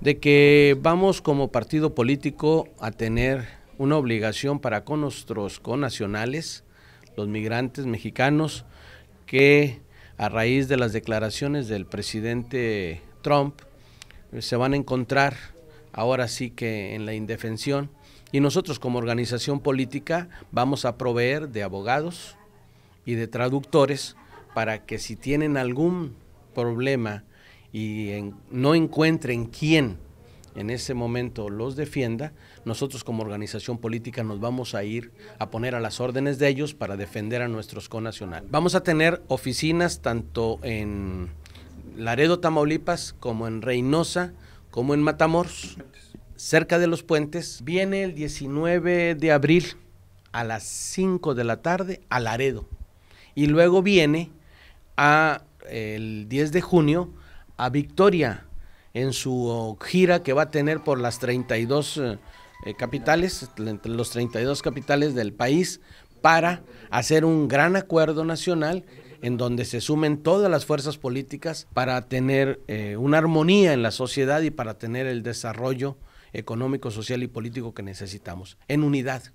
de que vamos como partido político a tener una obligación para con nuestros connacionales, los migrantes mexicanos, que a raíz de las declaraciones del presidente Trump eh, se van a encontrar ahora sí que en la indefensión y nosotros como organización política vamos a proveer de abogados y de traductores para que si tienen algún problema y no encuentren quién en ese momento los defienda, nosotros como organización política nos vamos a ir a poner a las órdenes de ellos para defender a nuestros conacionales. Vamos a tener oficinas tanto en Laredo, Tamaulipas, como en Reynosa, como en Matamoros, cerca de los puentes. Viene el 19 de abril a las 5 de la tarde a Laredo y luego viene a el 10 de junio a Victoria en su oh, gira que va a tener por las 32 eh, eh, capitales, entre los 32 capitales del país, para hacer un gran acuerdo nacional en donde se sumen todas las fuerzas políticas para tener eh, una armonía en la sociedad y para tener el desarrollo económico, social y político que necesitamos, en unidad.